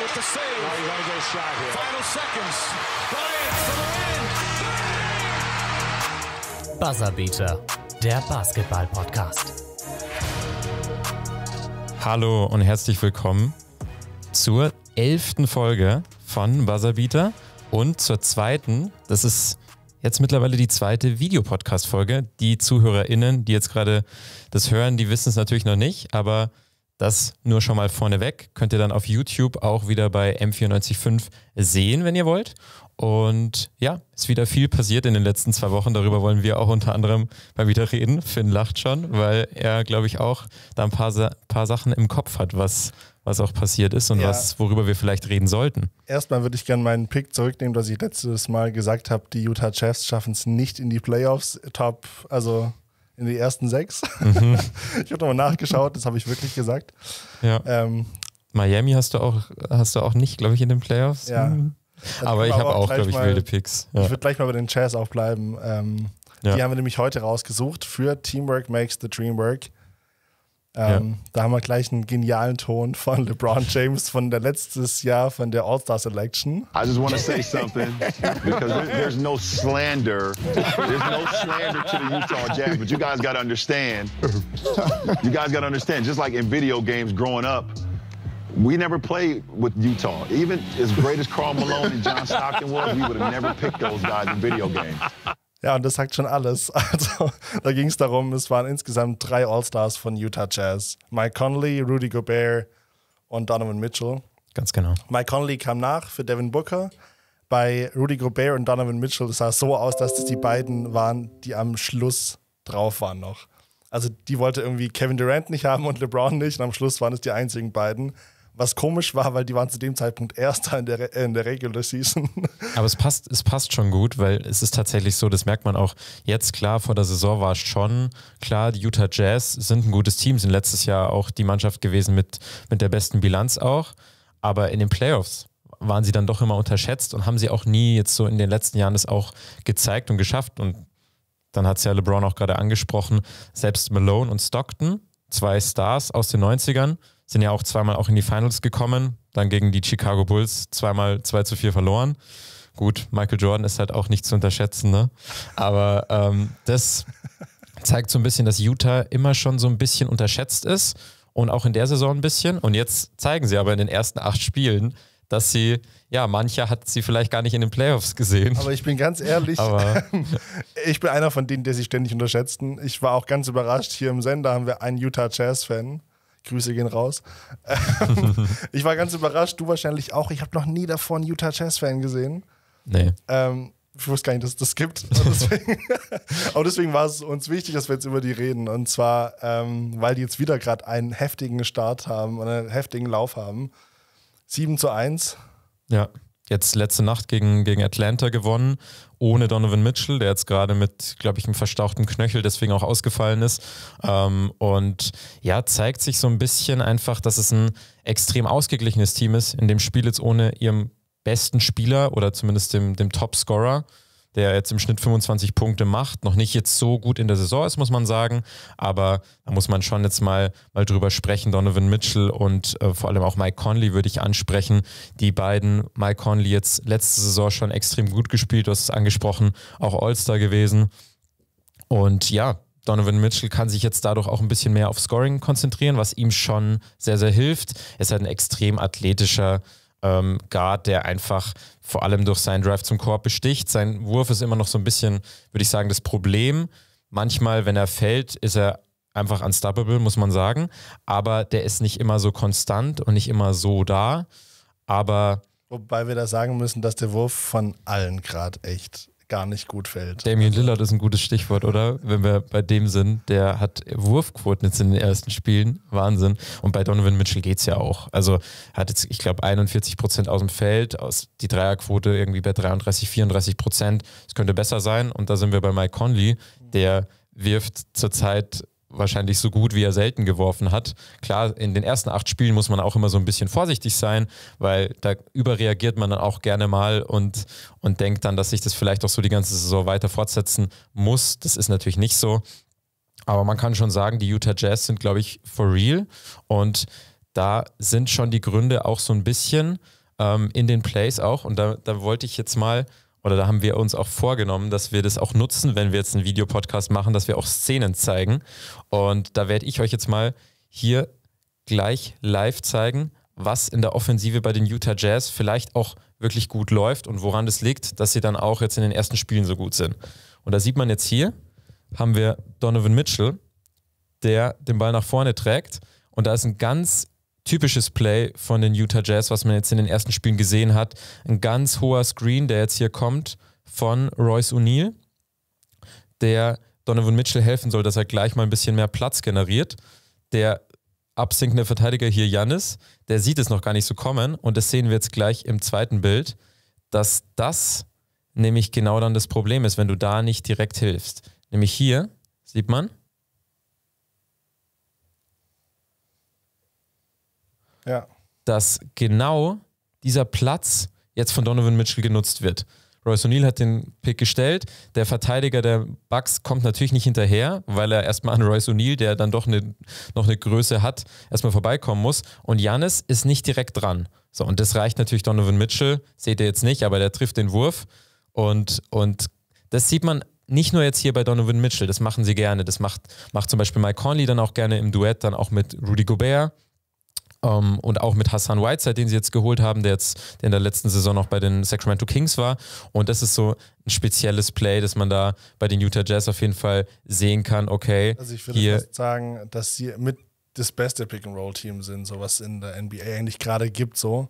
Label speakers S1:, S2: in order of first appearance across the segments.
S1: with the save. Now you got get a shot here. Final seconds.
S2: Bryant for the win. Buzzerbeater, der Basketball-Podcast. Hallo und herzlich willkommen zur elften Folge von Buzzerbeater und zur zweiten, das ist jetzt mittlerweile die zweite Videopodcast-Folge. Die ZuhörerInnen, die jetzt gerade das hören, die wissen es natürlich noch nicht, aber das nur schon mal vorneweg. Könnt ihr dann auf YouTube auch wieder bei M945 sehen, wenn ihr wollt. Und ja, ist wieder viel passiert in den letzten zwei Wochen. Darüber wollen wir auch unter anderem mal wieder reden. Finn lacht schon, weil er, glaube ich, auch da ein paar, paar Sachen im Kopf hat, was, was auch passiert ist und ja. was, worüber wir vielleicht reden sollten.
S1: Erstmal würde ich gerne meinen Pick zurücknehmen, dass ich letztes Mal gesagt habe, die Utah Jazz schaffen es nicht in die Playoffs. Top, also in die ersten sechs. Mhm. ich habe nochmal nachgeschaut, das habe ich wirklich gesagt. Ja. Ähm,
S2: Miami hast du auch, hast du auch nicht, glaube ich, in den Playoffs. Ja. Mhm. Also aber ich habe auch, glaube ich, wilde Picks. Ja. Ich
S1: würde gleich mal bei den Chairs auch bleiben. Ähm, ja. Die haben wir nämlich heute rausgesucht für Teamwork Makes the Dream Work. Ähm, ja. Da haben wir gleich einen genialen Ton von LeBron James von der letztes Jahr von der All-Star Selection. I just want to say something because there's no slander. There's no slander to the Utah Jazz, but you guys got to understand. You guys got to understand just like in video games growing up, we never played with Utah. Even as great as Carl Malone and John Stockton was, we would have never picked those guys in video games. Ja, und das sagt schon alles. Also, da ging es darum, es waren insgesamt drei All-Stars von Utah Jazz: Mike Conley, Rudy Gobert und Donovan Mitchell. Ganz genau. Mike Conley kam nach für Devin Booker. Bei Rudy Gobert und Donovan Mitchell sah es so aus, dass das die beiden waren, die am Schluss drauf waren noch. Also, die wollte irgendwie Kevin Durant nicht haben und LeBron nicht. Und am Schluss waren es die einzigen beiden. Was komisch war, weil die waren zu dem Zeitpunkt Erster in der, in der Regular Season.
S2: Aber es passt, es passt schon gut, weil es ist tatsächlich so, das merkt man auch jetzt klar, vor der Saison war es schon klar, die Utah Jazz sind ein gutes Team, sind letztes Jahr auch die Mannschaft gewesen mit, mit der besten Bilanz auch. Aber in den Playoffs waren sie dann doch immer unterschätzt und haben sie auch nie jetzt so in den letzten Jahren das auch gezeigt und geschafft. Und dann hat es ja LeBron auch gerade angesprochen, selbst Malone und Stockton, zwei Stars aus den 90ern, sind ja auch zweimal auch in die Finals gekommen, dann gegen die Chicago Bulls zweimal 2 zu 4 verloren. Gut, Michael Jordan ist halt auch nicht zu unterschätzen, ne? Aber ähm, das zeigt so ein bisschen, dass Utah immer schon so ein bisschen unterschätzt ist und auch in der Saison ein bisschen. Und jetzt zeigen sie aber in den ersten acht Spielen, dass sie, ja, mancher hat sie vielleicht gar nicht in den Playoffs gesehen. Aber
S1: ich bin ganz ehrlich, ich bin einer von denen, der sie ständig unterschätzen. Ich war auch ganz überrascht. Hier im Sender haben wir einen Utah Jazz-Fan. Grüße gehen raus. Ähm, ich war ganz überrascht, du wahrscheinlich auch. Ich habe noch nie davor einen Utah Jazz-Fan gesehen. Nee. Ähm, ich wusste gar nicht, dass es das gibt. aber deswegen war es uns wichtig, dass wir jetzt über die reden. Und zwar, ähm, weil die jetzt wieder gerade einen heftigen Start haben und einen heftigen Lauf haben. 7 zu 1.
S2: Ja jetzt letzte Nacht gegen, gegen Atlanta gewonnen, ohne Donovan Mitchell, der jetzt gerade mit, glaube ich, einem verstauchten Knöchel deswegen auch ausgefallen ist. Ähm, und ja, zeigt sich so ein bisschen einfach, dass es ein extrem ausgeglichenes Team ist, in dem Spiel jetzt ohne ihrem besten Spieler oder zumindest dem, dem Top-Scorer der jetzt im Schnitt 25 Punkte macht, noch nicht jetzt so gut in der Saison ist, muss man sagen, aber da muss man schon jetzt mal, mal drüber sprechen. Donovan Mitchell und äh, vor allem auch Mike Conley würde ich ansprechen. Die beiden, Mike Conley jetzt letzte Saison schon extrem gut gespielt, du hast es angesprochen, auch All-Star gewesen. Und ja, Donovan Mitchell kann sich jetzt dadurch auch ein bisschen mehr auf Scoring konzentrieren, was ihm schon sehr, sehr hilft. Er ist halt ein extrem athletischer ähm, Guard, der einfach vor allem durch seinen Drive zum Korb besticht. Sein Wurf ist immer noch so ein bisschen, würde ich sagen, das Problem. Manchmal, wenn er fällt, ist er einfach unstoppable, muss man sagen. Aber der ist nicht immer so konstant und nicht immer so da.
S1: Aber. Wobei wir da sagen müssen, dass der Wurf von allen gerade echt gar nicht gut fällt.
S2: Damien Lillard ist ein gutes Stichwort, oder? Wenn wir bei dem sind, der hat Wurfquoten jetzt in den ersten Spielen. Wahnsinn. Und bei Donovan Mitchell geht es ja auch. Also hat jetzt, ich glaube, 41 Prozent aus dem Feld, aus die Dreierquote irgendwie bei 33, 34 Prozent. Es könnte besser sein. Und da sind wir bei Mike Conley, der wirft zurzeit wahrscheinlich so gut, wie er selten geworfen hat. Klar, in den ersten acht Spielen muss man auch immer so ein bisschen vorsichtig sein, weil da überreagiert man dann auch gerne mal und, und denkt dann, dass sich das vielleicht auch so die ganze Saison weiter fortsetzen muss. Das ist natürlich nicht so. Aber man kann schon sagen, die Utah Jazz sind, glaube ich, for real. Und da sind schon die Gründe auch so ein bisschen ähm, in den Plays auch. Und da, da wollte ich jetzt mal oder da haben wir uns auch vorgenommen, dass wir das auch nutzen, wenn wir jetzt einen Videopodcast machen, dass wir auch Szenen zeigen. Und da werde ich euch jetzt mal hier gleich live zeigen, was in der Offensive bei den Utah Jazz vielleicht auch wirklich gut läuft und woran das liegt, dass sie dann auch jetzt in den ersten Spielen so gut sind. Und da sieht man jetzt hier, haben wir Donovan Mitchell, der den Ball nach vorne trägt. Und da ist ein ganz typisches Play von den Utah Jazz, was man jetzt in den ersten Spielen gesehen hat. Ein ganz hoher Screen, der jetzt hier kommt von Royce O'Neill, der Donovan Mitchell helfen soll, dass er gleich mal ein bisschen mehr Platz generiert. Der absinkende Verteidiger hier, Jannis, der sieht es noch gar nicht so kommen und das sehen wir jetzt gleich im zweiten Bild, dass das nämlich genau dann das Problem ist, wenn du da nicht direkt hilfst. Nämlich hier sieht man, ja. dass genau dieser Platz jetzt von Donovan Mitchell genutzt wird. Royce O'Neill hat den Pick gestellt. Der Verteidiger der Bucks kommt natürlich nicht hinterher, weil er erstmal an Royce O'Neill, der dann doch eine, noch eine Größe hat, erstmal vorbeikommen muss. Und Janis ist nicht direkt dran. So, und das reicht natürlich Donovan Mitchell, seht ihr jetzt nicht, aber der trifft den Wurf. Und, und das sieht man nicht nur jetzt hier bei Donovan Mitchell, das machen sie gerne. Das macht, macht zum Beispiel Mike Conley dann auch gerne im Duett, dann auch mit Rudy Gobert. Um, ähm, und auch mit Hassan Whiteside, den sie jetzt geholt haben, der jetzt der in der letzten Saison noch bei den Sacramento Kings war. Und das ist so ein spezielles Play, dass man da bei den Utah Jazz auf jeden Fall sehen kann, okay. Also ich würde hier
S1: sagen, dass sie mit das beste Pick-and-Roll-Team sind, so was in der NBA eigentlich gerade gibt, so.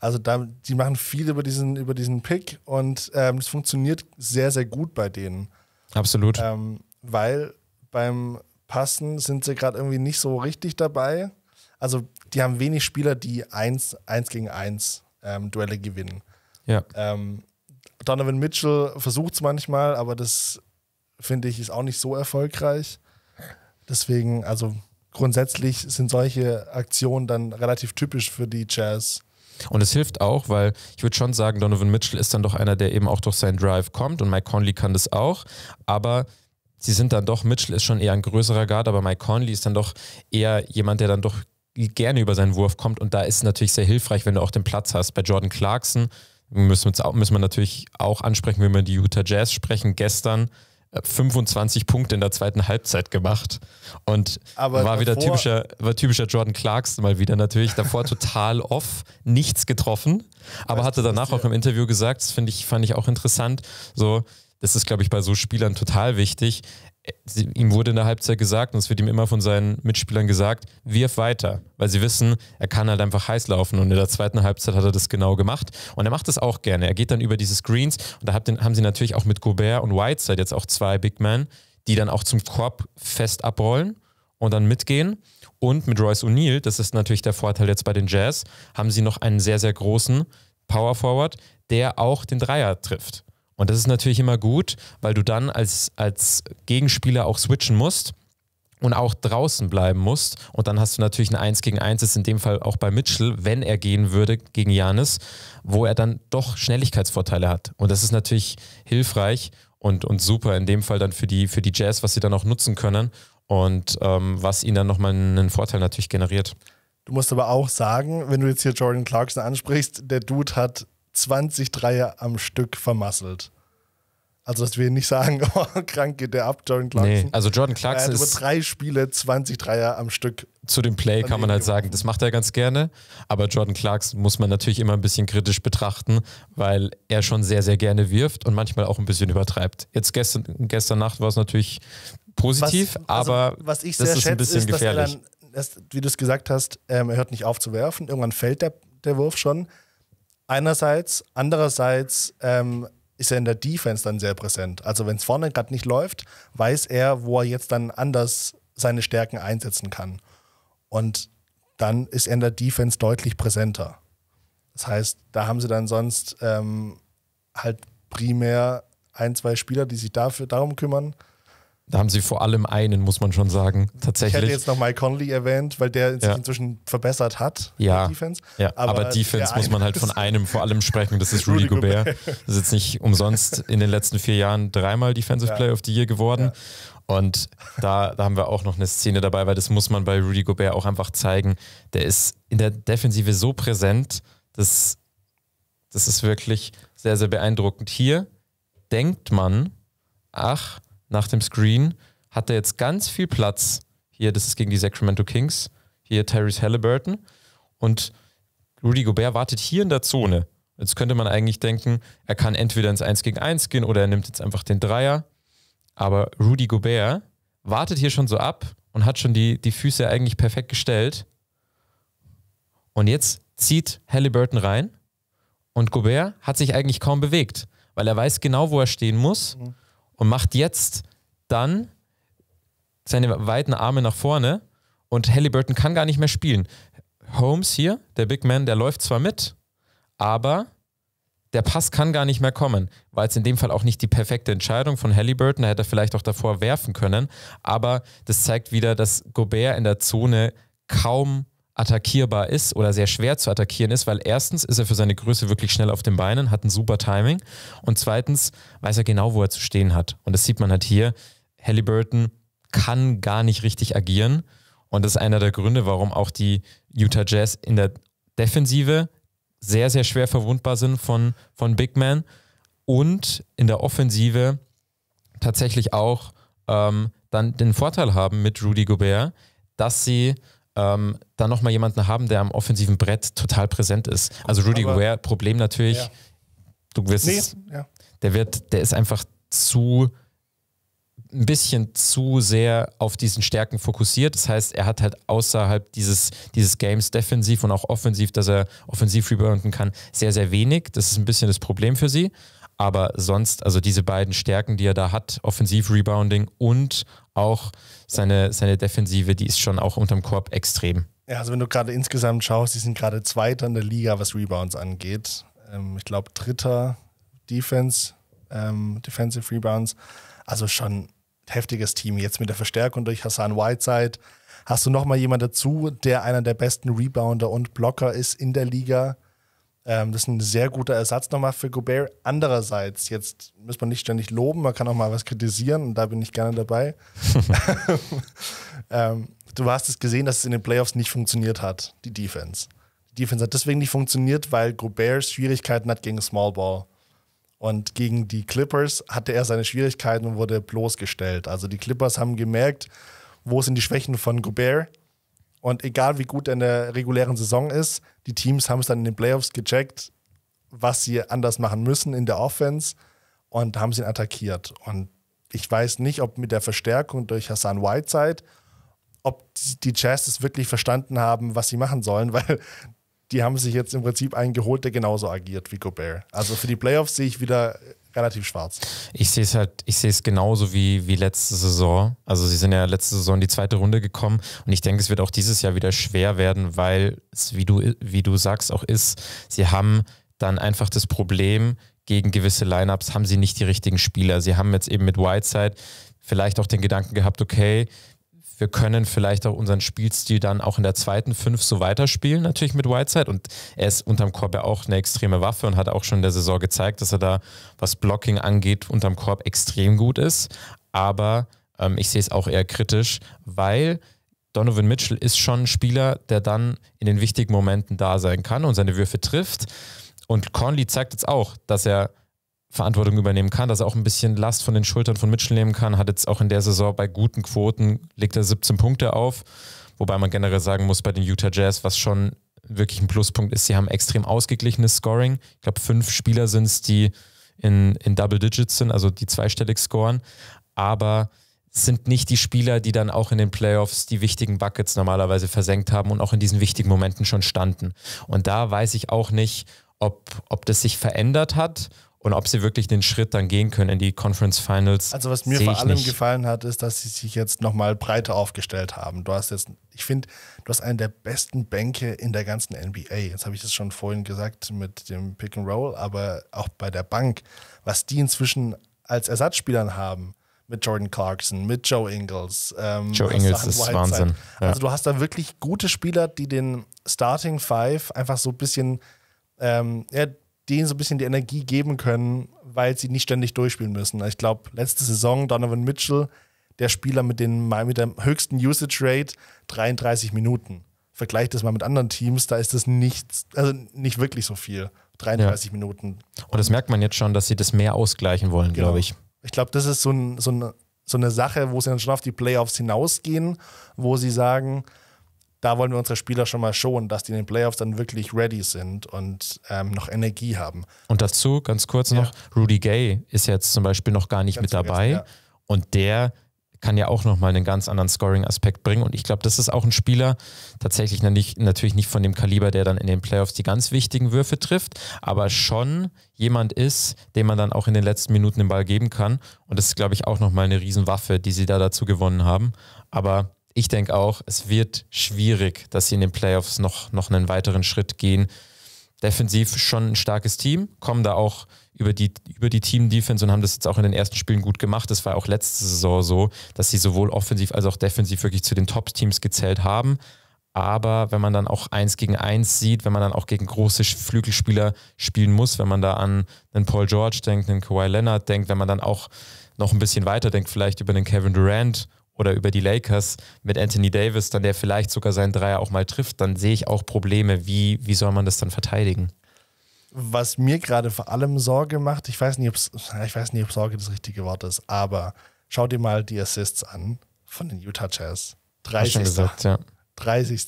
S1: Also da, die machen viel über diesen, über diesen Pick und es ähm, funktioniert sehr, sehr gut bei denen. Absolut. Ähm, weil beim Passen sind sie gerade irgendwie nicht so richtig dabei also die haben wenig Spieler, die eins, eins gegen eins ähm, Duelle gewinnen. Ja. Ähm, Donovan Mitchell versucht es manchmal, aber das finde ich ist auch nicht so erfolgreich. Deswegen, also grundsätzlich sind solche Aktionen dann relativ typisch für die Jazz.
S2: Und es hilft auch, weil ich würde schon sagen, Donovan Mitchell ist dann doch einer, der eben auch durch seinen Drive kommt und Mike Conley kann das auch, aber sie sind dann doch, Mitchell ist schon eher ein größerer Guard, aber Mike Conley ist dann doch eher jemand, der dann doch gerne über seinen Wurf kommt. Und da ist es natürlich sehr hilfreich, wenn du auch den Platz hast. Bei Jordan Clarkson müssen wir, auch, müssen wir natürlich auch ansprechen, wenn wir die Utah Jazz sprechen. Gestern 25 äh, Punkte in der zweiten Halbzeit gemacht und Aber war wieder typischer, war typischer Jordan Clarkson mal wieder natürlich davor total off, nichts getroffen, aber hatte danach auch im Interview gesagt, das finde ich fand ich auch interessant, so das ist glaube ich bei so Spielern total wichtig ihm wurde in der Halbzeit gesagt, und es wird ihm immer von seinen Mitspielern gesagt, wirf weiter, weil sie wissen, er kann halt einfach heiß laufen. Und in der zweiten Halbzeit hat er das genau gemacht. Und er macht das auch gerne. Er geht dann über diese Screens und da haben sie natürlich auch mit Gobert und Whiteside jetzt auch zwei Big Men, die dann auch zum Korb fest abrollen und dann mitgehen. Und mit Royce O'Neill, das ist natürlich der Vorteil jetzt bei den Jazz, haben sie noch einen sehr, sehr großen Power Forward, der auch den Dreier trifft. Und das ist natürlich immer gut, weil du dann als, als Gegenspieler auch switchen musst und auch draußen bleiben musst. Und dann hast du natürlich ein 1 gegen 1, ist in dem Fall auch bei Mitchell, wenn er gehen würde gegen Janis, wo er dann doch Schnelligkeitsvorteile hat. Und das ist natürlich hilfreich und, und super in dem Fall dann für die, für die Jazz, was sie dann auch nutzen können und ähm, was ihnen dann nochmal einen Vorteil natürlich generiert.
S1: Du musst aber auch sagen, wenn du jetzt hier Jordan Clarkson ansprichst, der Dude hat 20 Dreier am Stück vermasselt. Also, dass wir nicht sagen, oh, krank geht der ab, Jordan Clarkson. Nee, also Jordan Clarkson er hat über drei Spiele 20 Dreier am Stück.
S2: Zu dem Play kann man halt sagen, das macht er ganz gerne. Aber Jordan Clarkson muss man natürlich immer ein bisschen kritisch betrachten, weil er schon sehr, sehr gerne wirft und manchmal auch ein bisschen übertreibt. Jetzt gestern, gestern Nacht war es natürlich positiv, was, also, aber was ich sehr das ist ein bisschen ist, gefährlich.
S1: er dann, wie du es gesagt hast, ähm, er hört nicht auf zu werfen. Irgendwann fällt der, der Wurf schon. Einerseits, andererseits ähm, ist er in der Defense dann sehr präsent. Also wenn es vorne gerade nicht läuft, weiß er, wo er jetzt dann anders seine Stärken einsetzen kann. Und dann ist er in der Defense deutlich präsenter. Das heißt, da haben sie dann sonst ähm, halt primär ein, zwei Spieler, die sich dafür darum kümmern.
S2: Da haben sie vor allem einen, muss man schon sagen, tatsächlich. Ich hätte jetzt
S1: noch Mike Conley erwähnt, weil der sich ja. inzwischen verbessert hat. Ja, Defense. ja. aber, aber Defense muss man halt von
S2: einem vor allem sprechen, das ist Rudy, Rudy Gobert. Gobert. Das ist jetzt nicht umsonst in den letzten vier Jahren dreimal Defensive ja. Player of the Year geworden. Ja. Und da, da haben wir auch noch eine Szene dabei, weil das muss man bei Rudy Gobert auch einfach zeigen. Der ist in der Defensive so präsent, dass das ist wirklich sehr, sehr beeindruckend. Hier denkt man, ach, nach dem Screen hat er jetzt ganz viel Platz. Hier, das ist gegen die Sacramento Kings. Hier Tyrese Halliburton. Und Rudy Gobert wartet hier in der Zone. Jetzt könnte man eigentlich denken, er kann entweder ins 1 gegen 1 gehen oder er nimmt jetzt einfach den Dreier. Aber Rudy Gobert wartet hier schon so ab und hat schon die, die Füße eigentlich perfekt gestellt. Und jetzt zieht Halliburton rein und Gobert hat sich eigentlich kaum bewegt, weil er weiß genau, wo er stehen muss. Mhm und macht jetzt dann seine weiten Arme nach vorne und Halliburton kann gar nicht mehr spielen. Holmes hier, der Big Man, der läuft zwar mit, aber der Pass kann gar nicht mehr kommen. War jetzt in dem Fall auch nicht die perfekte Entscheidung von Halliburton, da hätte er vielleicht auch davor werfen können, aber das zeigt wieder, dass Gobert in der Zone kaum attackierbar ist oder sehr schwer zu attackieren ist, weil erstens ist er für seine Größe wirklich schnell auf den Beinen, hat ein super Timing und zweitens weiß er genau, wo er zu stehen hat. Und das sieht man halt hier. Halliburton kann gar nicht richtig agieren und das ist einer der Gründe, warum auch die Utah Jazz in der Defensive sehr, sehr schwer verwundbar sind von, von Big Man und in der Offensive tatsächlich auch ähm, dann den Vorteil haben mit Rudy Gobert, dass sie ähm, dann nochmal jemanden haben, der am offensiven Brett total präsent ist. Also Rudy Aber, Ware, Problem natürlich, ja. du wirst nee, ja. der wird, der ist einfach zu ein bisschen zu sehr auf diesen Stärken fokussiert. Das heißt, er hat halt außerhalb dieses, dieses Games defensiv und auch offensiv, dass er offensiv rebounden kann, sehr, sehr wenig. Das ist ein bisschen das Problem für sie. Aber sonst, also diese beiden Stärken, die er da hat, Offensiv-Rebounding und auch seine, seine Defensive, die ist schon auch unterm Korb extrem.
S1: Ja, also wenn du gerade insgesamt schaust, die sind gerade Zweiter in der Liga, was Rebounds angeht. Ähm, ich glaube, Dritter Defense, ähm, Defensive Rebounds. Also schon heftiges Team. Jetzt mit der Verstärkung durch Hassan Whiteside hast du nochmal jemanden dazu, der einer der besten Rebounder und Blocker ist in der Liga. Ähm, das ist ein sehr guter Ersatz nochmal für Gobert. Andererseits, jetzt muss man nicht ständig loben, man kann auch mal was kritisieren und da bin ich gerne dabei. ähm, du hast es gesehen, dass es in den Playoffs nicht funktioniert hat, die Defense. Die Defense hat deswegen nicht funktioniert, weil Gobert Schwierigkeiten hat gegen Small Ball. Und gegen die Clippers hatte er seine Schwierigkeiten und wurde bloßgestellt. Also die Clippers haben gemerkt, wo sind die Schwächen von Gobert und egal wie gut er in der regulären Saison ist, die Teams haben es dann in den Playoffs gecheckt, was sie anders machen müssen in der Offense und haben sie ihn attackiert. Und ich weiß nicht, ob mit der Verstärkung durch Hassan Whiteside, ob die Jazz es wirklich verstanden haben, was sie machen sollen, weil die haben sich jetzt im Prinzip einen geholt, der genauso agiert wie Gobert. Also für die Playoffs sehe ich wieder relativ schwarz.
S2: Ich sehe es halt, ich sehe es genauso wie, wie letzte Saison. Also sie sind ja letzte Saison in die zweite Runde gekommen und ich denke, es wird auch dieses Jahr wieder schwer werden, weil es, wie du, wie du sagst, auch ist, sie haben dann einfach das Problem, gegen gewisse Lineups haben sie nicht die richtigen Spieler. Sie haben jetzt eben mit Whiteside vielleicht auch den Gedanken gehabt, okay, wir können vielleicht auch unseren Spielstil dann auch in der zweiten Fünf so weiterspielen, natürlich mit Whiteside. Und er ist unterm Korb ja auch eine extreme Waffe und hat auch schon in der Saison gezeigt, dass er da, was Blocking angeht, unterm Korb extrem gut ist. Aber ähm, ich sehe es auch eher kritisch, weil Donovan Mitchell ist schon ein Spieler, der dann in den wichtigen Momenten da sein kann und seine Würfe trifft. Und Conley zeigt jetzt auch, dass er Verantwortung übernehmen kann, dass er auch ein bisschen Last von den Schultern von Mitchell nehmen kann. Hat jetzt auch in der Saison bei guten Quoten, legt er 17 Punkte auf. Wobei man generell sagen muss, bei den Utah Jazz, was schon wirklich ein Pluspunkt ist, sie haben extrem ausgeglichenes Scoring. Ich glaube, fünf Spieler sind es, die in, in Double Digits sind, also die zweistellig scoren. Aber sind nicht die Spieler, die dann auch in den Playoffs die wichtigen Buckets normalerweise versenkt haben und auch in diesen wichtigen Momenten schon standen. Und da weiß ich auch nicht, ob, ob das sich verändert hat und ob sie wirklich den Schritt dann gehen können in die Conference Finals. Also was mir vor allem nicht.
S1: gefallen hat, ist, dass sie sich jetzt nochmal breiter aufgestellt haben. Du hast jetzt, ich finde, du hast einen der besten Bänke in der ganzen NBA. Jetzt habe ich das schon vorhin gesagt mit dem Pick and Roll, aber auch bei der Bank, was die inzwischen als Ersatzspielern haben. Mit Jordan Clarkson, mit Joe Ingles. Ähm, Joe Ingles ist Whiteside. Wahnsinn. Ja. Also du hast da wirklich gute Spieler, die den Starting Five einfach so ein bisschen ähm, ja, denen so ein bisschen die Energie geben können, weil sie nicht ständig durchspielen müssen. ich glaube, letzte Saison Donovan Mitchell, der Spieler mit, den, mit der höchsten Usage Rate, 33 Minuten. Vergleicht das mal mit anderen Teams, da ist das nichts, also nicht wirklich so viel. 33 ja. Minuten.
S2: Und das merkt man jetzt schon, dass sie das mehr ausgleichen wollen, genau. glaube ich.
S1: Ich glaube, das ist so, ein, so, eine, so eine Sache, wo sie dann schon auf die Playoffs hinausgehen, wo sie sagen, da wollen wir unsere Spieler schon mal schonen, dass die in den Playoffs dann wirklich ready sind und ähm, noch Energie haben.
S2: Und dazu ganz kurz ja. noch, Rudy Gay ist jetzt zum Beispiel noch gar nicht ganz mit dabei ja. und der kann ja auch nochmal einen ganz anderen Scoring-Aspekt bringen. Und ich glaube, das ist auch ein Spieler, tatsächlich nicht, natürlich nicht von dem Kaliber, der dann in den Playoffs die ganz wichtigen Würfe trifft, aber schon jemand ist, dem man dann auch in den letzten Minuten den Ball geben kann. Und das ist, glaube ich, auch nochmal eine Riesenwaffe, die sie da dazu gewonnen haben. Aber ich denke auch, es wird schwierig, dass sie in den Playoffs noch, noch einen weiteren Schritt gehen. Defensiv schon ein starkes Team, kommen da auch über die, über die Team-Defense und haben das jetzt auch in den ersten Spielen gut gemacht. Das war auch letzte Saison so, dass sie sowohl offensiv als auch defensiv wirklich zu den Top-Teams gezählt haben. Aber wenn man dann auch eins gegen eins sieht, wenn man dann auch gegen große Flügelspieler spielen muss, wenn man da an einen Paul George denkt, einen Kawhi Leonard denkt, wenn man dann auch noch ein bisschen weiter denkt, vielleicht über den Kevin Durant oder über die Lakers mit Anthony Davis, dann der vielleicht sogar seinen Dreier auch mal trifft, dann sehe ich auch Probleme. Wie, wie soll man das dann verteidigen?
S1: Was mir gerade vor allem Sorge macht, ich weiß nicht, ob ich weiß nicht, ob Sorge das richtige Wort ist, aber schau dir mal die Assists an von den Utah Jazz. 30. Schon gesagt, ja. 30.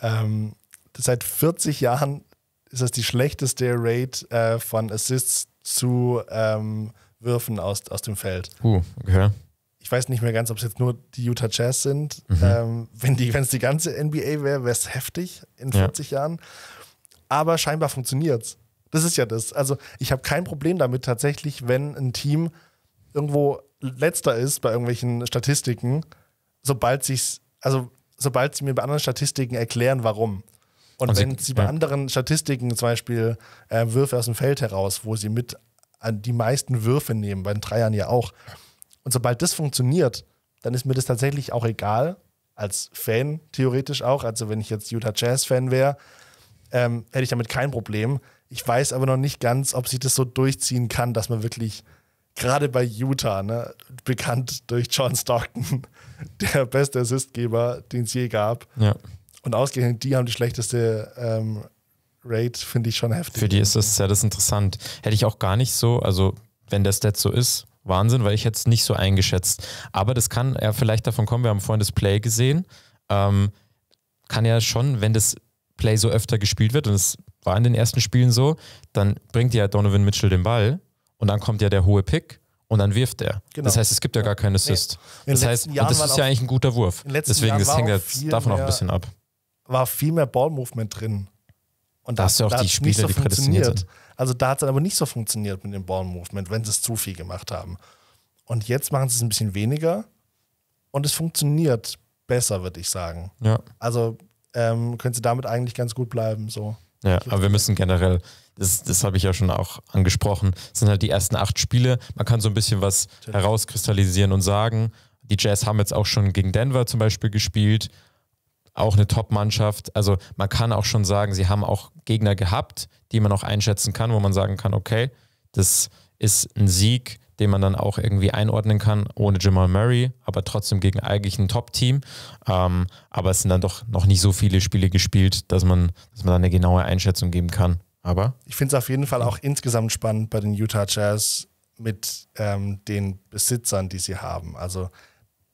S1: Ähm, seit 40 Jahren ist das die schlechteste Rate äh, von Assists zu ähm, Würfen aus, aus dem Feld. Uh, okay ich weiß nicht mehr ganz, ob es jetzt nur die Utah Jazz sind. Mhm. Ähm, wenn es die, die ganze NBA wäre, wäre es heftig in 40 ja. Jahren. Aber scheinbar funktioniert es. Das ist ja das. Also ich habe kein Problem damit tatsächlich, wenn ein Team irgendwo letzter ist bei irgendwelchen Statistiken, sobald sich's, also sobald sie mir bei anderen Statistiken erklären, warum. Und also, wenn sie bei ja. anderen Statistiken zum Beispiel äh, Würfe aus dem Feld heraus, wo sie mit an die meisten Würfe nehmen, bei den Dreiern ja auch, und sobald das funktioniert, dann ist mir das tatsächlich auch egal, als Fan theoretisch auch. Also wenn ich jetzt Utah Jazz-Fan wäre, ähm, hätte ich damit kein Problem. Ich weiß aber noch nicht ganz, ob sich das so durchziehen kann, dass man wirklich, gerade bei Utah, ne, bekannt durch John Stockton, der beste Assistgeber, den es je gab. Ja. Und ausgerechnet die haben die schlechteste ähm, Rate, finde ich schon heftig. Für die
S2: ist das ja das interessant. Hätte ich auch gar nicht so, also wenn der Stat so ist, Wahnsinn, weil ich jetzt nicht so eingeschätzt. Aber das kann ja vielleicht davon kommen, wir haben vorhin das Play gesehen. Ähm, kann ja schon, wenn das Play so öfter gespielt wird, und es war in den ersten Spielen so, dann bringt ja Donovan Mitchell den Ball und dann kommt ja der hohe Pick und dann wirft er. Genau. Das heißt, es gibt ja, gar keinen Assist. Nee. Das heißt, und das ist ja eigentlich ein guter Wurf. Deswegen, das hängt jetzt davon mehr, auch ein bisschen ab.
S1: War viel mehr Ballmovement drin. Und da hast du auch die Spieler, so die prädestiniert sind. Also da hat es aber nicht so funktioniert mit dem Born movement wenn sie es zu viel gemacht haben. Und jetzt machen sie es ein bisschen weniger und es funktioniert besser, würde ich sagen. Ja. Also ähm, können sie damit eigentlich ganz gut bleiben. So. Ja, aber wir
S2: müssen generell, das, das habe ich ja schon auch angesprochen, sind halt die ersten acht Spiele. Man kann so ein bisschen was Natürlich. herauskristallisieren und sagen. Die Jazz haben jetzt auch schon gegen Denver zum Beispiel gespielt auch eine Top-Mannschaft. Also man kann auch schon sagen, sie haben auch Gegner gehabt, die man auch einschätzen kann, wo man sagen kann, okay, das ist ein Sieg, den man dann auch irgendwie einordnen kann, ohne Jamal Murray, aber trotzdem gegen eigentlich ein Top-Team. Ähm, aber es sind dann doch noch nicht so viele Spiele gespielt, dass man, dass man dann eine genaue Einschätzung geben kann. Aber
S1: ich finde es auf jeden Fall auch insgesamt spannend bei den Utah Jazz mit ähm, den Besitzern, die sie haben. Also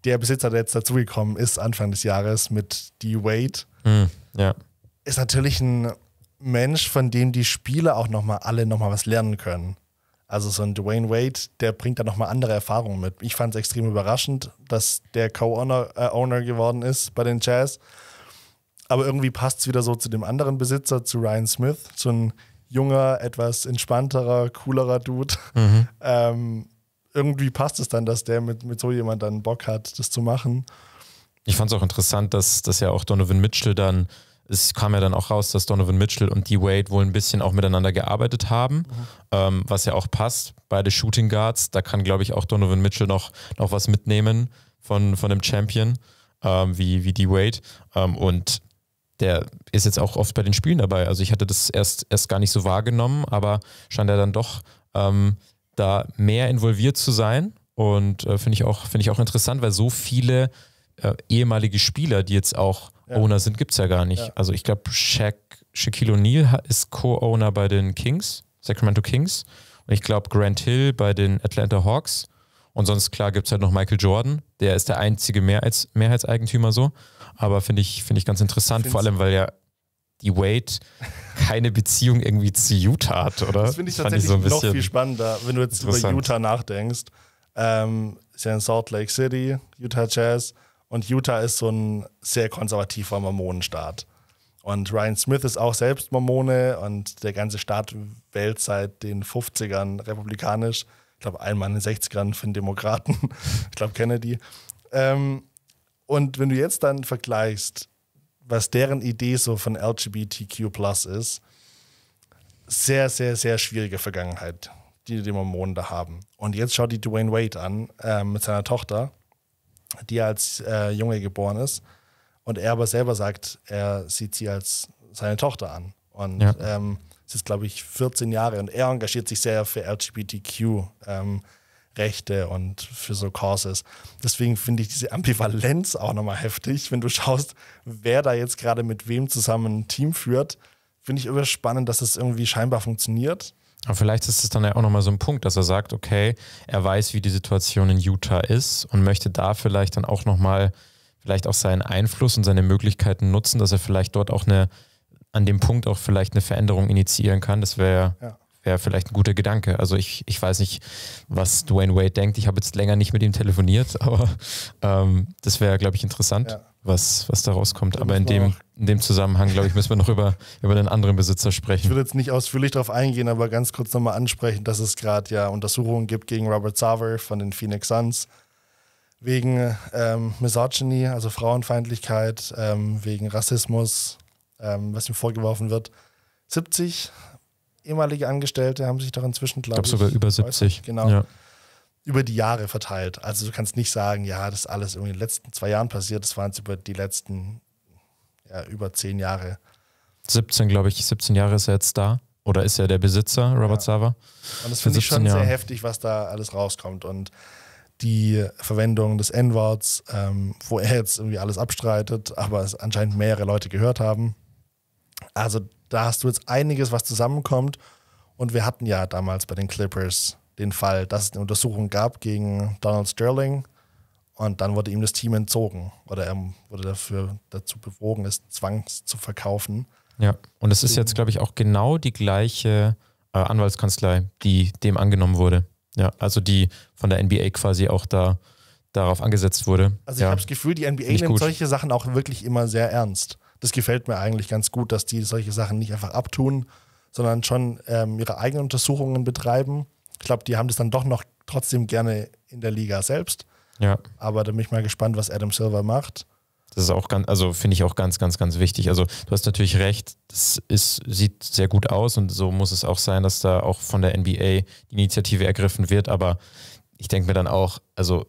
S1: der Besitzer, der jetzt dazugekommen ist, Anfang des Jahres mit D. Wade, mhm, ja. ist natürlich ein Mensch, von dem die Spieler auch nochmal alle nochmal was lernen können. Also so ein Dwayne Wade, der bringt da nochmal andere Erfahrungen mit. Ich fand es extrem überraschend, dass der Co-Owner äh, geworden ist bei den Jazz. Aber irgendwie passt es wieder so zu dem anderen Besitzer, zu Ryan Smith, so ein junger, etwas entspannterer, coolerer Dude, mhm. ähm, irgendwie passt es dann, dass der mit, mit so jemand dann Bock hat, das zu machen.
S2: Ich fand es auch interessant, dass, dass ja auch Donovan Mitchell dann, es kam ja dann auch raus, dass Donovan Mitchell und D-Wade wohl ein bisschen auch miteinander gearbeitet haben, mhm. ähm, was ja auch passt. Beide Shooting Guards, da kann, glaube ich, auch Donovan Mitchell noch, noch was mitnehmen von, von dem Champion, ähm, wie, wie D-Wade. Ähm, und der ist jetzt auch oft bei den Spielen dabei. Also ich hatte das erst, erst gar nicht so wahrgenommen, aber scheint er dann doch ähm, da mehr involviert zu sein. Und äh, finde ich, auch, find ich auch interessant, weil so viele äh, ehemalige Spieler, die jetzt auch ja. Owner sind, gibt es ja gar nicht. Ja. Also ich glaube, Shaq, Shaquille O'Neal ist Co-Owner bei den Kings, Sacramento Kings. Und ich glaube, Grant Hill bei den Atlanta Hawks. Und sonst, klar, gibt es halt noch Michael Jordan. Der ist der einzige Mehrheits Mehrheitseigentümer so. Aber finde ich, find ich ganz interessant, Find's vor allem, weil ja die Wade keine Beziehung irgendwie zu Utah hat, oder? Das finde ich tatsächlich ich so noch viel
S1: spannender, wenn du jetzt über Utah nachdenkst. Ähm, ist ja in Salt Lake City, Utah Jazz. Und Utah ist so ein sehr konservativer Mormonenstaat. Und Ryan Smith ist auch selbst Mormone und der ganze Staat wählt seit den 50ern republikanisch. Ich glaube, einmal in den 60ern für den Demokraten. ich glaube, Kennedy. Ähm, und wenn du jetzt dann vergleichst, was deren Idee so von LGBTQ Plus ist, sehr, sehr, sehr schwierige Vergangenheit, die die Mormonen da haben. Und jetzt schaut die Dwayne Wade an äh, mit seiner Tochter, die als äh, Junge geboren ist. Und er aber selber sagt, er sieht sie als seine Tochter an. Und ja. ähm, es ist, glaube ich, 14 Jahre und er engagiert sich sehr für LGBTQ. Ähm, Rechte und für so Causes. Deswegen finde ich diese Ambivalenz auch nochmal heftig, wenn du schaust, wer da jetzt gerade mit wem zusammen ein Team führt. Finde ich immer spannend, dass es das irgendwie scheinbar funktioniert.
S2: Aber vielleicht ist es dann ja auch nochmal so ein Punkt, dass er sagt, okay, er weiß, wie die Situation in Utah ist und möchte da vielleicht dann auch nochmal vielleicht auch seinen Einfluss und seine Möglichkeiten nutzen, dass er vielleicht dort auch eine, an dem Punkt auch vielleicht eine Veränderung initiieren kann. Das wäre ja wäre vielleicht ein guter Gedanke. Also ich, ich weiß nicht, was Dwayne Wade denkt. Ich habe jetzt länger nicht mit ihm telefoniert, aber ähm, das wäre, glaube ich, interessant, ja. was, was da rauskommt. aber in dem, in dem Zusammenhang, glaube ich, müssen wir noch über, über den anderen Besitzer sprechen. Ich
S1: würde jetzt nicht ausführlich darauf eingehen, aber ganz kurz nochmal ansprechen, dass es gerade ja Untersuchungen gibt gegen Robert Sarver von den Phoenix Suns wegen ähm, Misogyny, also Frauenfeindlichkeit, ähm, wegen Rassismus, ähm, was ihm vorgeworfen wird. 70 ehemalige Angestellte haben sich doch inzwischen, glaube ich. sogar über 70. Genau. Ja. Über die Jahre verteilt. Also du kannst nicht sagen, ja, das ist alles irgendwie in den letzten zwei Jahren passiert, das waren es über die letzten, ja, über zehn Jahre.
S2: 17, glaube ich, 17 Jahre ist er jetzt da. Oder ist er der Besitzer, Robert ja. Sava? Und das finde ich schon Jahren. sehr
S1: heftig, was da alles rauskommt. Und die Verwendung des N-Worts, ähm, wo er jetzt irgendwie alles abstreitet, aber es anscheinend mehrere Leute gehört haben. Also da hast du jetzt einiges, was zusammenkommt. Und wir hatten ja damals bei den Clippers den Fall, dass es eine Untersuchung gab gegen Donald Sterling. Und dann wurde ihm das Team entzogen oder er wurde dafür dazu bewogen, es zwangs zu verkaufen. Ja, und es ist jetzt,
S2: glaube ich, auch genau die gleiche äh, Anwaltskanzlei, die dem angenommen wurde. Ja, also die von der NBA quasi auch da darauf angesetzt wurde. Also ich ja. habe das Gefühl, die NBA nimmt gut. solche
S1: Sachen auch wirklich immer sehr ernst das gefällt mir eigentlich ganz gut, dass die solche Sachen nicht einfach abtun, sondern schon ähm, ihre eigenen Untersuchungen betreiben. Ich glaube, die haben das dann doch noch trotzdem gerne in der Liga selbst. Ja. Aber da bin ich mal gespannt, was Adam Silver macht.
S2: Das ist auch ganz, also finde ich auch ganz, ganz, ganz wichtig. Also du hast natürlich recht, das ist, sieht sehr gut aus und so muss es auch sein, dass da auch von der NBA die Initiative ergriffen wird. Aber ich denke mir dann auch, also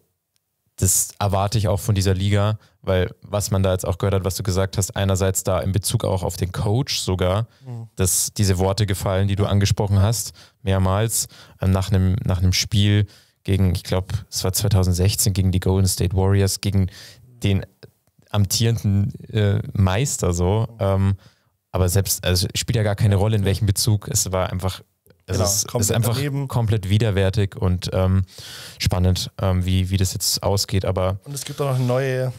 S2: das erwarte ich auch von dieser Liga, weil was man da jetzt auch gehört hat, was du gesagt hast, einerseits da in Bezug auch auf den Coach sogar, mhm. dass diese Worte gefallen, die du angesprochen hast, mehrmals ähm, nach einem nach Spiel gegen, ich glaube, es war 2016 gegen die Golden State Warriors, gegen den amtierenden äh, Meister so. Mhm. Ähm, aber selbst, also spielt ja gar keine Rolle, in welchem Bezug. Es war einfach es genau, ist, ist, einfach daneben. komplett widerwärtig und ähm, spannend, ähm, wie, wie das jetzt ausgeht. Aber
S1: und es gibt auch noch einen neue,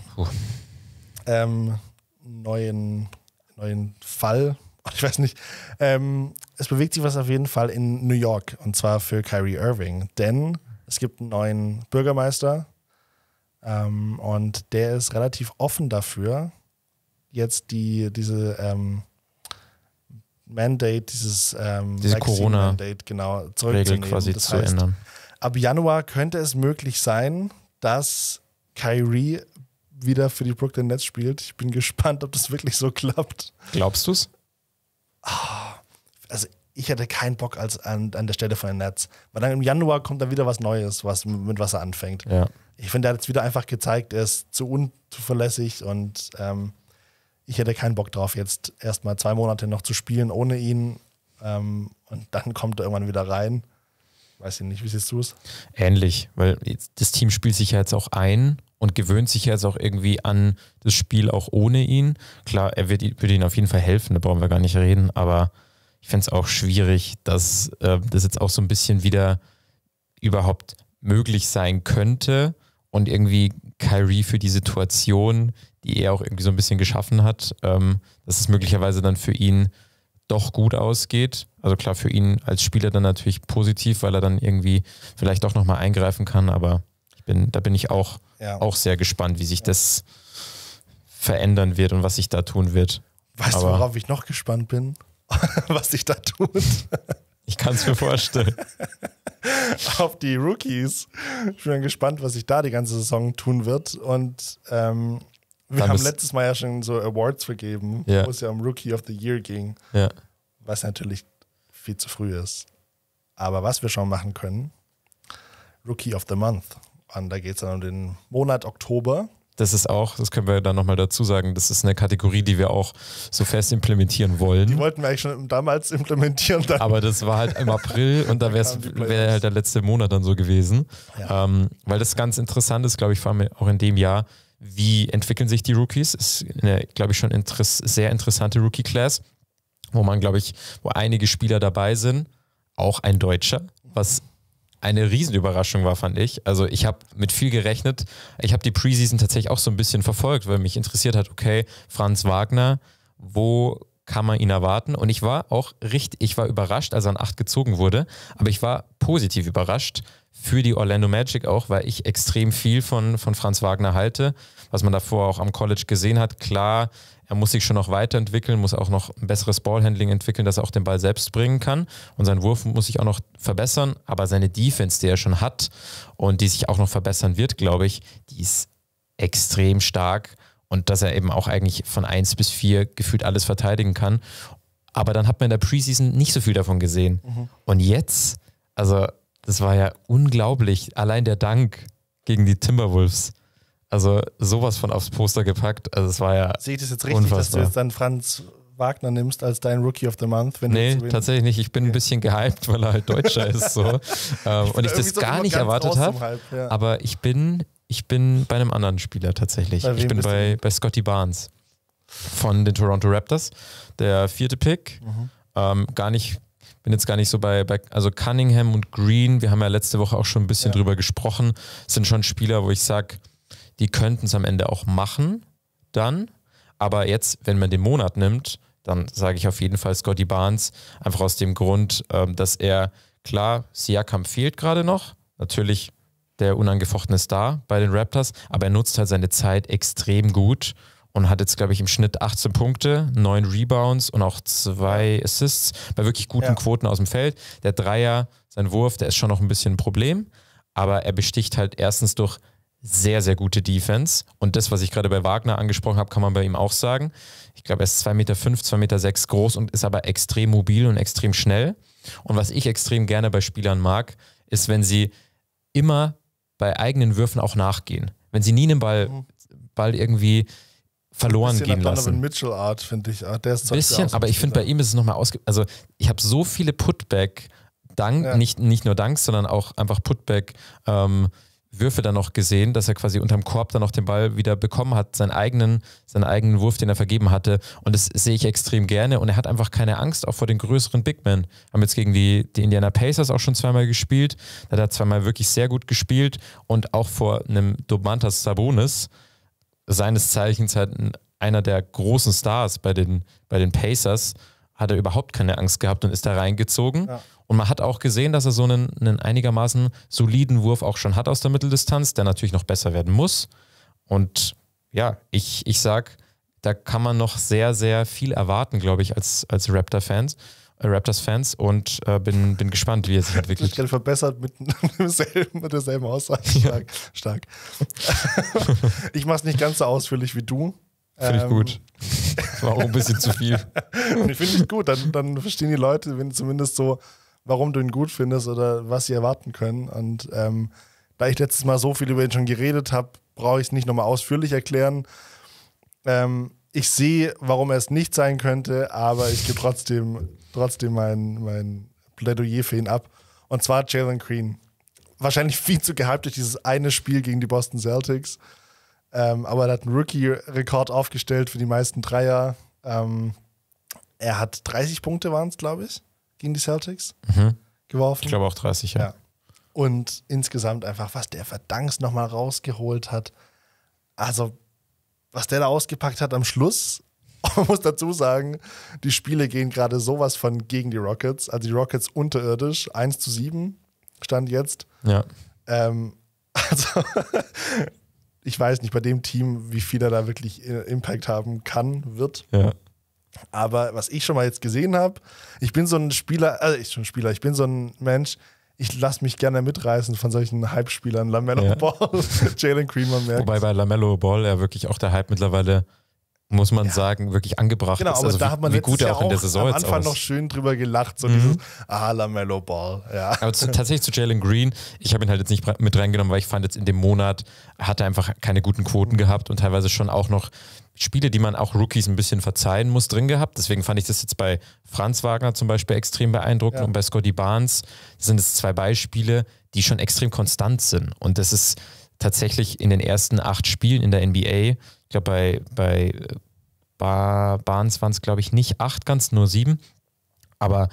S1: ähm, neuen, neuen Fall. Ich weiß nicht. Ähm, es bewegt sich was auf jeden Fall in New York und zwar für Kyrie Irving, denn es gibt einen neuen Bürgermeister ähm, und der ist relativ offen dafür, jetzt die, diese ähm, Mandate, dieses ähm, Diese Corona-Mandate, genau, zurückzunehmen. Regel quasi das zu heißt, ändern. Ab Januar könnte es möglich sein, dass Kyrie wieder für die Brooklyn Nets spielt. Ich bin gespannt, ob das wirklich so klappt. Glaubst du es? Also ich hätte keinen Bock als an, an der Stelle von den Nets. Weil dann im Januar kommt dann wieder was Neues, was mit was er anfängt. Ja. Ich finde, er hat jetzt wieder einfach gezeigt, er ist zu unzuverlässig und ähm, ich hätte keinen Bock drauf, jetzt erstmal zwei Monate noch zu spielen ohne ihn. Ähm, und dann kommt er irgendwann wieder rein. Weiß ich nicht, wie siehst du es?
S2: Ähnlich, weil das Team spielt sich ja jetzt auch ein und gewöhnt sich jetzt auch irgendwie an das Spiel auch ohne ihn. Klar, er wird, wird ihnen auf jeden Fall helfen, da brauchen wir gar nicht reden, aber ich fände es auch schwierig, dass äh, das jetzt auch so ein bisschen wieder überhaupt möglich sein könnte und irgendwie Kyrie für die Situation die er auch irgendwie so ein bisschen geschaffen hat, ähm, dass es möglicherweise dann für ihn doch gut ausgeht. Also klar, für ihn als Spieler dann natürlich positiv, weil er dann irgendwie vielleicht doch nochmal eingreifen kann, aber ich bin, da bin ich auch, ja. auch sehr gespannt, wie sich ja. das verändern wird und was sich da tun wird. Weißt aber du,
S1: worauf ich noch gespannt bin? was sich da tut? Ich kann es mir vorstellen. Auf die Rookies. Ich bin gespannt, was sich da die ganze Saison tun wird. Und ähm, wir haben letztes Mal ja schon so Awards vergeben, ja. wo es ja um Rookie of the Year ging, ja. was natürlich viel zu früh ist. Aber was wir schon machen können, Rookie of the Month. Und da geht es dann um den Monat Oktober.
S2: Das ist auch, das können wir dann nochmal dazu sagen, das ist eine Kategorie, die wir auch so fest implementieren wollen. Die wollten
S1: wir eigentlich schon damals implementieren.
S2: Dann. Aber das war halt im April und da wäre wär halt der letzte Monat dann so gewesen. Ja. Ähm, weil das ganz interessant ist, glaube ich, vor allem auch in dem Jahr, wie entwickeln sich die Rookies. Ist, eine, glaube ich, schon interess sehr interessante Rookie-Class, wo man, glaube ich, wo einige Spieler dabei sind, auch ein Deutscher, was eine Riesenüberraschung war, fand ich. Also ich habe mit viel gerechnet. Ich habe die Preseason tatsächlich auch so ein bisschen verfolgt, weil mich interessiert hat, okay, Franz Wagner, wo kann man ihn erwarten? Und ich war auch richtig, ich war überrascht, als er an 8 gezogen wurde, aber ich war positiv überrascht, für die Orlando Magic auch, weil ich extrem viel von, von Franz Wagner halte, was man davor auch am College gesehen hat. Klar, er muss sich schon noch weiterentwickeln, muss auch noch ein besseres Ballhandling entwickeln, dass er auch den Ball selbst bringen kann. Und sein Wurf muss sich auch noch verbessern, aber seine Defense, die er schon hat und die sich auch noch verbessern wird, glaube ich, die ist extrem stark. Und dass er eben auch eigentlich von 1 bis 4 gefühlt alles verteidigen kann. Aber dann hat man in der Preseason nicht so viel davon gesehen. Mhm. Und jetzt, also das war ja unglaublich. Allein der Dank gegen die Timberwolves. Also sowas von aufs Poster gepackt. Also es war ja. Sehe ich das jetzt richtig, unfassbar. dass du jetzt
S1: dann Franz Wagner nimmst als dein Rookie of the Month? Wenn nee, tatsächlich
S2: nicht. Ich bin okay. ein bisschen gehypt, weil er halt Deutscher ist. So. Ähm, ich und ich das so gar nicht erwartet habe. Ja. Aber ich bin, ich bin bei einem anderen Spieler tatsächlich. Ich bin bei, bei Scotty Barnes von den Toronto Raptors. Der vierte Pick. Mhm. Ähm, gar nicht bin jetzt gar nicht so bei, bei, also Cunningham und Green, wir haben ja letzte Woche auch schon ein bisschen ja. drüber gesprochen, sind schon Spieler, wo ich sage, die könnten es am Ende auch machen, dann. Aber jetzt, wenn man den Monat nimmt, dann sage ich auf jeden Fall Scotty Barnes, einfach aus dem Grund, ähm, dass er, klar, Siakam fehlt gerade noch, natürlich der unangefochtene Star bei den Raptors, aber er nutzt halt seine Zeit extrem gut und hat jetzt, glaube ich, im Schnitt 18 Punkte, 9 Rebounds und auch 2 Assists bei wirklich guten ja. Quoten aus dem Feld. Der Dreier, sein Wurf, der ist schon noch ein bisschen ein Problem, aber er besticht halt erstens durch sehr, sehr gute Defense. Und das, was ich gerade bei Wagner angesprochen habe, kann man bei ihm auch sagen. Ich glaube, er ist 2,5 Meter, 2,6 Meter sechs groß und ist aber extrem mobil und extrem schnell. Und was ich extrem gerne bei Spielern mag, ist, wenn sie immer bei eigenen Würfen auch nachgehen. Wenn sie nie einen Ball, mhm. Ball irgendwie verloren gehen lassen. Donovan
S1: Mitchell Art finde ich. Ah, der ist bisschen, aber ich
S2: finde bei ihm ist es nochmal ausge. Also ich habe so viele Putback, Dank ja. nicht nicht nur Dank, sondern auch einfach Putback. Ähm, Würfe dann noch gesehen, dass er quasi unterm Korb dann noch den Ball wieder bekommen hat, seinen eigenen, seinen eigenen Wurf, den er vergeben hatte. Und das sehe ich extrem gerne. Und er hat einfach keine Angst, auch vor den größeren Big Men. Haben jetzt gegen die, die Indiana Pacers auch schon zweimal gespielt. Da hat er zweimal wirklich sehr gut gespielt. Und auch vor einem Domantas Sabonis, seines Zeichens halt einer der großen Stars bei den, bei den Pacers, hat er überhaupt keine Angst gehabt und ist da reingezogen. Ja. Und man hat auch gesehen, dass er so einen, einen einigermaßen soliden Wurf auch schon hat aus der Mitteldistanz, der natürlich noch besser werden muss. Und ja, ich, ich sag, da kann man noch sehr, sehr viel erwarten, glaube ich, als, als Raptor-Fans. Raptors-Fans und äh, bin, bin gespannt, wie er sich entwickelt. Ich
S1: gerade verbessert mit, demselben, mit derselben Aussage. Stark. Ja. Stark. ich mache es nicht ganz so ausführlich wie du. Finde ich ähm, gut. War auch ein bisschen zu viel. ich finde es gut. Dann, dann verstehen die Leute wenn zumindest so, warum du ihn gut findest oder was sie erwarten können. Und ähm, da ich letztes Mal so viel über ihn schon geredet habe, brauche ich es nicht nochmal ausführlich erklären. Ähm, ich sehe, warum er es nicht sein könnte, aber ich gehe trotzdem trotzdem mein, mein Plädoyer für ihn ab. Und zwar Jalen Green. Wahrscheinlich viel zu gehypt durch dieses eine Spiel gegen die Boston Celtics. Ähm, aber er hat einen Rookie-Rekord aufgestellt für die meisten Dreier. Ähm, er hat 30 Punkte, waren es, glaube ich, gegen die Celtics mhm. geworfen. Ich glaube auch 30, ja. ja. Und insgesamt einfach, was der verdankt nochmal rausgeholt hat. Also, was der da ausgepackt hat am Schluss, man muss dazu sagen, die Spiele gehen gerade sowas von gegen die Rockets. Also die Rockets unterirdisch, 1 zu 7 stand jetzt. Ja. Ähm, also ich weiß nicht bei dem Team, wie viel er da wirklich äh, Impact haben kann, wird. Ja. Aber was ich schon mal jetzt gesehen habe, ich bin so ein Spieler, also ich bin ein Spieler, ich bin so ein Mensch, ich lasse mich gerne mitreißen von solchen Hype-Spielern. Lamello ja. Ball, Jalen Creamer man
S2: merkt. Wobei bei Lamello Ball ja wirklich auch der Hype mittlerweile muss man ja. sagen, wirklich angebracht genau, ist. Genau, also da wie, hat man wie gut auch in der Saison am Anfang aus. noch
S1: schön drüber gelacht, so mhm. dieses Ah, Lamello Ball. Ja. Aber zu, tatsächlich
S2: zu Jalen Green, ich habe ihn halt jetzt nicht mit reingenommen, weil ich fand jetzt in dem Monat hat er einfach keine guten Quoten gehabt und teilweise schon auch noch Spiele, die man auch Rookies ein bisschen verzeihen muss, drin gehabt. Deswegen fand ich das jetzt bei Franz Wagner zum Beispiel extrem beeindruckend ja. und bei Scotty Barnes sind es zwei Beispiele, die schon extrem konstant sind. Und das ist tatsächlich in den ersten acht Spielen in der NBA ich glaube, bei, bei äh, Barnes waren es, glaube ich, nicht acht ganz, nur sieben. Aber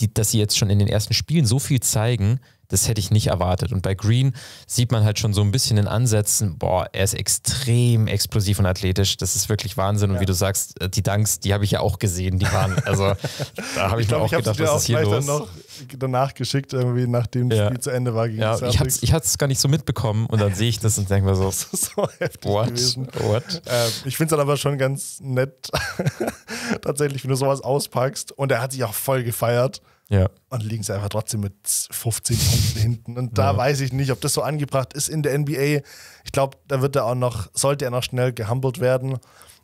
S2: die, dass sie jetzt schon in den ersten Spielen so viel zeigen, das hätte ich nicht erwartet. Und bei Green sieht man halt schon so ein bisschen in Ansätzen, boah, er ist extrem explosiv und athletisch. Das ist wirklich Wahnsinn. Und ja. wie du sagst, äh, die Dunks, die habe ich ja auch gesehen. Die waren, also da habe ich, ich glaub, mir auch gedacht, was ist hier los? Dann noch
S1: danach geschickt, irgendwie nachdem das Spiel zu Ende war gegen ja, Ich
S2: hatte es gar nicht so mitbekommen und dann sehe ich das und denke mir so, das ist so heftig what? gewesen. What?
S1: Ähm, ich finde es dann aber schon ganz nett, tatsächlich, wenn du sowas auspackst. Und er hat sich auch voll gefeiert. Ja. Und liegen sie einfach trotzdem mit 15 Punkten hinten. Und da ja. weiß ich nicht, ob das so angebracht ist in der NBA. Ich glaube, da wird er auch noch, sollte er noch schnell gehandelt werden,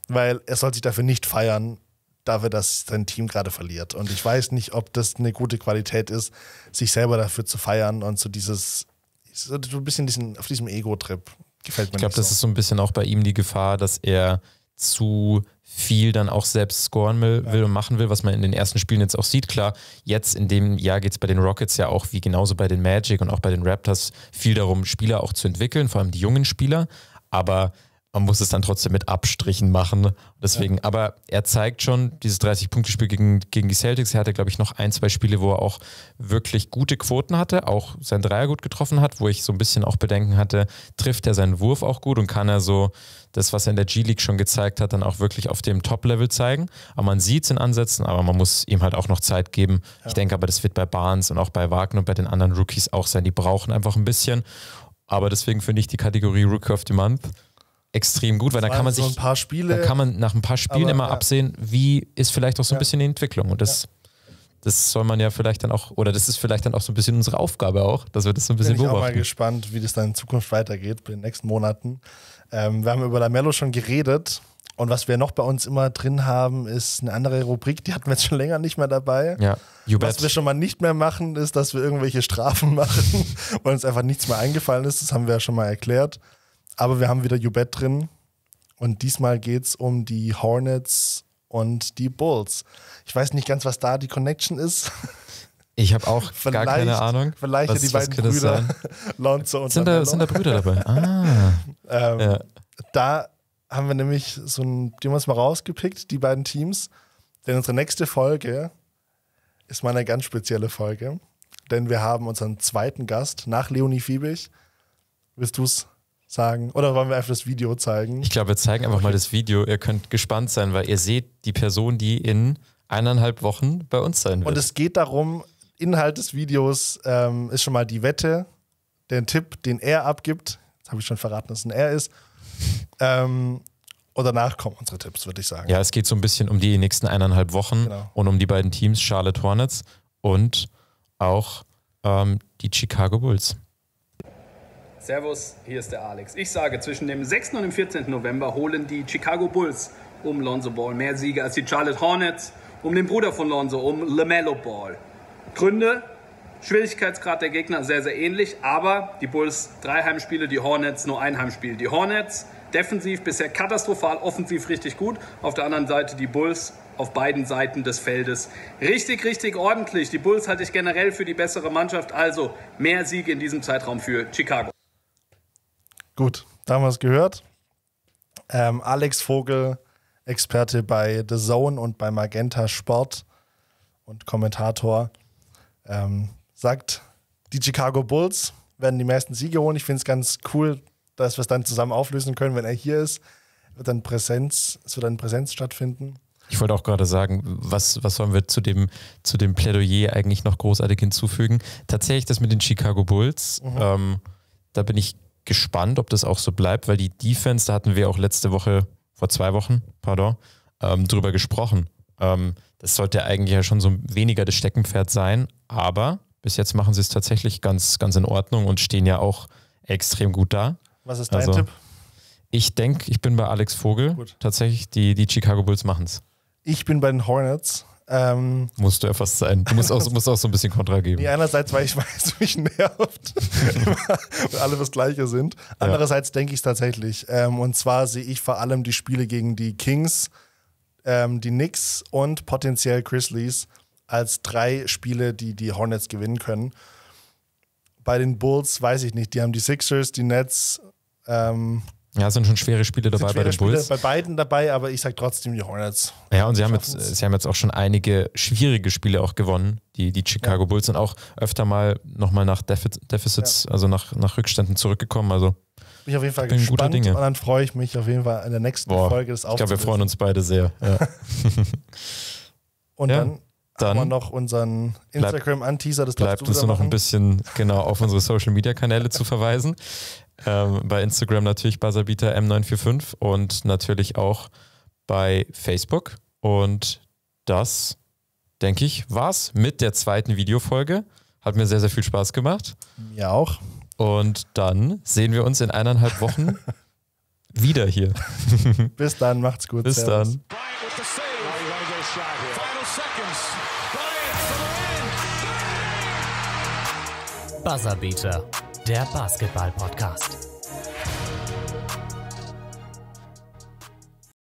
S1: weil er soll sich dafür nicht feiern, dafür, dass sein Team gerade verliert. Und ich weiß nicht, ob das eine gute Qualität ist, sich selber dafür zu feiern und so dieses, so ein bisschen diesen, auf diesem Ego-Trip. Gefällt mir Ich glaube, so. das ist
S2: so ein bisschen auch bei ihm die Gefahr, dass er zu viel dann auch selbst scoren will, will, und machen will, was man in den ersten Spielen jetzt auch sieht. Klar, jetzt in dem Jahr geht es bei den Rockets ja auch, wie genauso bei den Magic und auch bei den Raptors, viel darum, Spieler auch zu entwickeln, vor allem die jungen Spieler. Aber man muss es dann trotzdem mit Abstrichen machen. Deswegen, ja. aber er zeigt schon, dieses 30-Punkte-Spiel gegen, gegen die Celtics, er hatte, glaube ich, noch ein, zwei Spiele, wo er auch wirklich gute Quoten hatte, auch sein Dreier gut getroffen hat, wo ich so ein bisschen auch Bedenken hatte, trifft er seinen Wurf auch gut und kann er so das, was er in der G-League schon gezeigt hat, dann auch wirklich auf dem Top-Level zeigen. Aber man sieht es in Ansätzen, aber man muss ihm halt auch noch Zeit geben. Ja. Ich denke aber, das wird bei Barnes und auch bei Wagner und bei den anderen Rookies auch sein. Die brauchen einfach ein bisschen. Aber deswegen finde ich die Kategorie Rookie of the Month extrem gut, weil da kann man sich, so ein paar Spiele, da kann man nach ein paar Spielen aber, immer ja. absehen, wie ist vielleicht auch so ein ja. bisschen die Entwicklung und das, ja. das soll man ja vielleicht dann auch, oder das ist vielleicht dann auch so ein bisschen unsere Aufgabe auch, dass wir das so ein bisschen Bin beobachten. Ich bin mal
S1: gespannt, wie das dann in Zukunft weitergeht, in den nächsten Monaten. Ähm, wir haben über Lamello schon geredet und was wir noch bei uns immer drin haben, ist eine andere Rubrik, die hatten wir jetzt schon länger nicht mehr dabei. Ja. Was wir schon mal nicht mehr machen, ist, dass wir irgendwelche Strafen machen, weil uns einfach nichts mehr eingefallen ist, das haben wir ja schon mal erklärt. Aber wir haben wieder Jubet drin. Und diesmal geht es um die Hornets und die Bulls. Ich weiß nicht ganz, was da die Connection ist. Ich habe auch vielleicht, gar keine Ahnung. Vielleicht was, die beiden Brüder, Lonzo und sind da, sind da Brüder
S2: dabei? Ah.
S1: ähm, ja. Da haben wir nämlich so ein, die haben wir uns mal rausgepickt, die beiden Teams. Denn unsere nächste Folge ist mal eine ganz spezielle Folge. Denn wir haben unseren zweiten Gast nach Leonie Fiebig. Willst du es sagen? Oder wollen wir einfach das Video zeigen? Ich glaube, wir zeigen einfach okay. mal
S2: das Video. Ihr könnt gespannt sein, weil ihr seht die Person, die in eineinhalb Wochen bei uns sein wird. Und es
S1: geht darum, Inhalt des Videos ähm, ist schon mal die Wette, den Tipp, den er abgibt. Jetzt habe ich schon verraten, dass es ein R ist. Ähm, und danach kommen unsere Tipps, würde ich sagen. Ja,
S2: es geht so ein bisschen um die nächsten eineinhalb Wochen genau. und um die beiden Teams, Charlotte Hornets und auch ähm, die Chicago Bulls.
S1: Servus, hier ist der Alex. Ich sage, zwischen dem 6. und dem 14. November holen die Chicago Bulls um Lonzo Ball mehr Siege als die Charlotte Hornets um den Bruder von Lonzo, um LaMelo Ball. Gründe, Schwierigkeitsgrad der Gegner sehr, sehr ähnlich, aber die Bulls drei Heimspiele, die Hornets nur ein Heimspiel. Die Hornets defensiv bisher katastrophal, offensiv richtig gut. Auf der anderen Seite die Bulls auf beiden Seiten des Feldes. Richtig, richtig ordentlich. Die Bulls halte ich generell für die bessere Mannschaft, also mehr Siege in diesem Zeitraum für Chicago. Gut, da haben wir es gehört. Ähm, Alex Vogel, Experte bei The Zone und bei Magenta Sport und Kommentator, ähm, sagt, die Chicago Bulls werden die meisten Siege holen. Ich finde es ganz cool, dass wir es dann zusammen auflösen können, wenn er hier ist. Wird dann Präsenz, es wird dann Präsenz stattfinden.
S2: Ich wollte auch gerade sagen, was, was sollen wir zu dem, zu dem Plädoyer eigentlich noch großartig hinzufügen? Tatsächlich das mit den Chicago Bulls. Mhm. Ähm, da bin ich gespannt, ob das auch so bleibt, weil die Defense, da hatten wir auch letzte Woche, vor zwei Wochen, pardon, ähm, drüber gesprochen. Ähm, das sollte eigentlich ja schon so weniger das Steckenpferd sein, aber bis jetzt machen sie es tatsächlich ganz, ganz in Ordnung und stehen ja auch extrem gut da. Was ist dein also, Tipp? Ich denke, ich bin bei Alex Vogel. Gut. Tatsächlich, die, die Chicago Bulls machen es.
S1: Ich bin bei den Hornets. Ähm,
S2: musst du ja fast sein. Du musst auch, musst
S1: auch so ein bisschen Kontra geben. Nee, einerseits, weil ich weiß, mich nervt, weil alle das Gleiche sind. Andererseits ja. denke ich es tatsächlich. Ähm, und zwar sehe ich vor allem die Spiele gegen die Kings, ähm, die Knicks und potenziell Grizzlies als drei Spiele, die die Hornets gewinnen können. Bei den Bulls weiß ich nicht. Die haben die Sixers, die Nets, ähm,
S2: ja, es sind schon schwere Spiele dabei schwere bei den Bulls.
S1: bei beiden dabei, aber ich sage trotzdem die Hornets.
S2: Ja, und sie haben, jetzt, sie haben jetzt auch schon einige schwierige Spiele auch gewonnen, die, die Chicago ja. Bulls sind auch öfter mal nochmal nach Defiz Deficits, ja. also nach, nach Rückständen zurückgekommen. Also bin ich auf jeden Fall bin gespannt guter Dinge. und
S1: dann freue ich mich auf jeden Fall in der nächsten Boah, Folge des Ich glaube, wir freuen uns beide sehr. Ja. und dann dann haben wir noch unseren Instagram-Anteaser. Bleibt uns noch ein
S2: bisschen genau auf unsere Social-Media-Kanäle zu verweisen. Ähm, bei Instagram natürlich Basabita M945 und natürlich auch bei Facebook. Und das, denke ich, war's mit der zweiten Videofolge. Hat mir sehr, sehr viel Spaß gemacht. Mir auch. Und dann sehen wir uns in eineinhalb Wochen wieder hier.
S1: Bis dann, macht's gut. Bis Servus. dann.
S2: Buzzerbeater der Basketball-Podcast.